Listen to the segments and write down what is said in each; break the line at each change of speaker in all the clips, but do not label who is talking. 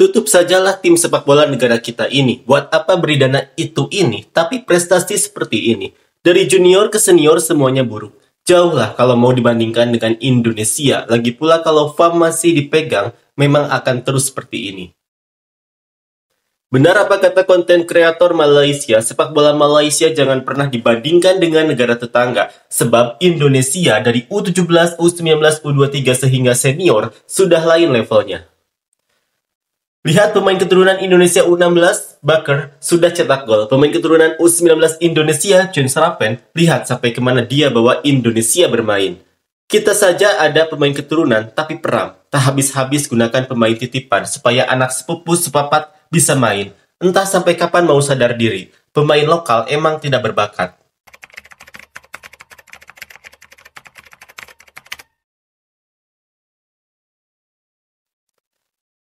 Tutup sajalah tim sepak bola negara kita ini. Buat apa beri dana itu ini, tapi prestasi seperti ini. Dari junior ke senior semuanya buruk. Jauh lah kalau mau dibandingkan dengan Indonesia. Lagi pula kalau FAM masih dipegang, memang akan terus seperti ini. Benar apa kata konten kreator Malaysia, sepak bola Malaysia jangan pernah dibandingkan dengan negara tetangga. Sebab Indonesia dari U17, U19, U23 sehingga senior sudah lain levelnya. Lihat pemain keturunan Indonesia U16, Bakar, sudah cetak gol. Pemain keturunan U19 Indonesia, John Sarapen, lihat sampai kemana dia bawa Indonesia bermain. Kita saja ada pemain keturunan, tapi perang. Tak habis-habis gunakan pemain titipan supaya anak sepupu sepapat bisa main. Entah sampai kapan mau sadar diri. Pemain lokal emang tidak berbakat.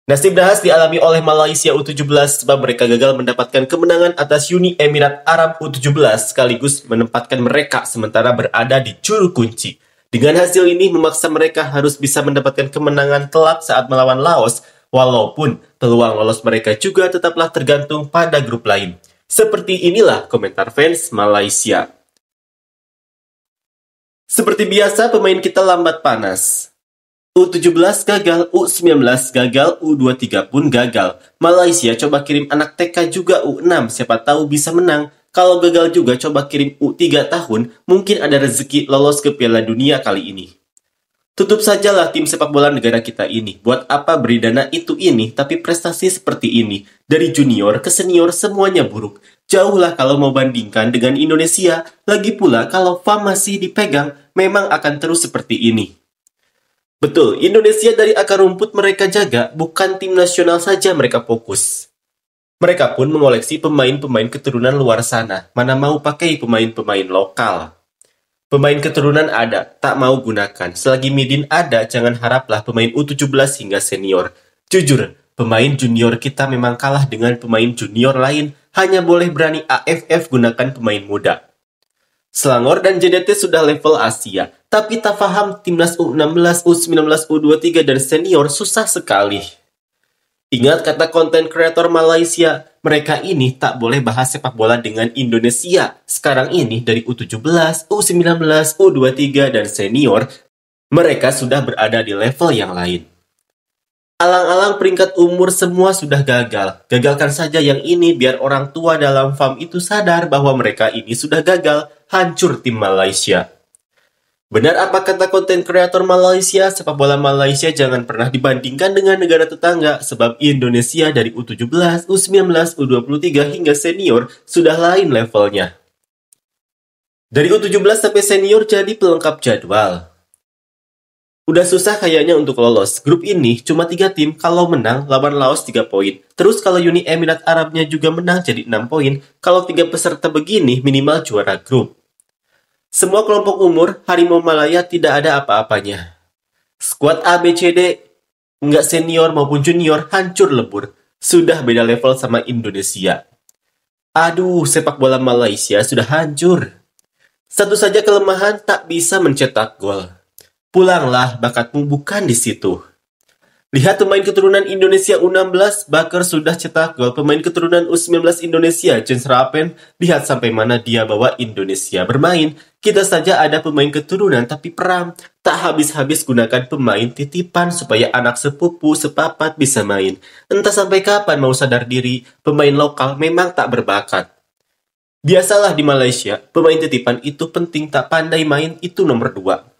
Nasib dahas dialami oleh Malaysia U17 sebab mereka gagal mendapatkan kemenangan atas Uni Emirat Arab U17 sekaligus menempatkan mereka sementara berada di juru kunci. Dengan hasil ini memaksa mereka harus bisa mendapatkan kemenangan telak saat melawan Laos walaupun peluang lolos mereka juga tetaplah tergantung pada grup lain. Seperti inilah komentar fans Malaysia. Seperti biasa pemain kita lambat panas. U17 gagal, U19 gagal, U23 pun gagal. Malaysia coba kirim anak TK juga U6, siapa tahu bisa menang. Kalau gagal juga coba kirim U3 tahun, mungkin ada rezeki lolos ke Piala Dunia kali ini. Tutup sajalah tim sepak bola negara kita ini. Buat apa beri dana itu ini, tapi prestasi seperti ini. Dari junior ke senior semuanya buruk. Jauhlah kalau mau bandingkan dengan Indonesia. Lagi pula kalau fam masih dipegang, memang akan terus seperti ini. Betul, Indonesia dari akar rumput mereka jaga, bukan tim nasional saja mereka fokus. Mereka pun mengoleksi pemain-pemain keturunan luar sana, mana mau pakai pemain-pemain lokal. Pemain keturunan ada, tak mau gunakan. Selagi midin ada, jangan haraplah pemain U17 hingga senior. Jujur, pemain junior kita memang kalah dengan pemain junior lain, hanya boleh berani AFF gunakan pemain muda. Selangor dan JDT sudah level Asia, tapi tak paham timnas U16, U19, U23 dan senior susah sekali. Ingat kata konten kreator Malaysia, mereka ini tak boleh bahas sepak bola dengan Indonesia. Sekarang ini dari U17, U19, U23 dan senior, mereka sudah berada di level yang lain. Alang-alang peringkat umur semua sudah gagal. Gagalkan saja yang ini biar orang tua dalam farm itu sadar bahwa mereka ini sudah gagal. Hancur tim Malaysia. Benar apa kata konten kreator Malaysia, sepak bola Malaysia jangan pernah dibandingkan dengan negara tetangga sebab Indonesia dari U17, U19, U23 hingga senior sudah lain levelnya. Dari U17 sampai senior jadi pelengkap jadwal, Udah susah kayaknya untuk lolos. Grup ini cuma 3 tim kalau menang lawan Laos 3 poin. Terus kalau Uni Emirat Arabnya juga menang jadi 6 poin. Kalau 3 peserta begini minimal juara grup. Semua kelompok umur Harimau Malaya tidak ada apa-apanya. Squad ABCD nggak senior maupun junior hancur lebur. Sudah beda level sama Indonesia. Aduh, sepak bola Malaysia sudah hancur. Satu saja kelemahan tak bisa mencetak gol. Pulanglah, bakatmu bukan di situ. Lihat pemain keturunan Indonesia U16, Bakar sudah cetak gol. Pemain keturunan U19 Indonesia, James Rapen, lihat sampai mana dia bawa Indonesia bermain. Kita saja ada pemain keturunan tapi peram. Tak habis-habis gunakan pemain titipan supaya anak sepupu sepapat bisa main. Entah sampai kapan mau sadar diri, pemain lokal memang tak berbakat. Biasalah di Malaysia, pemain titipan itu penting tak pandai main itu nomor dua.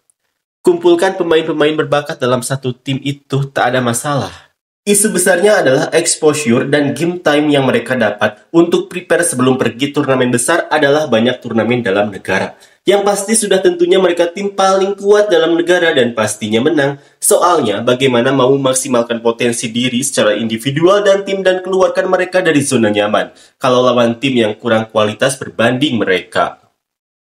Kumpulkan pemain-pemain berbakat dalam satu tim itu tak ada masalah. Isu besarnya adalah exposure dan game time yang mereka dapat untuk prepare sebelum pergi turnamen besar adalah banyak turnamen dalam negara. Yang pasti sudah tentunya mereka tim paling kuat dalam negara dan pastinya menang. Soalnya bagaimana mau maksimalkan potensi diri secara individual dan tim dan keluarkan mereka dari zona nyaman kalau lawan tim yang kurang kualitas berbanding mereka.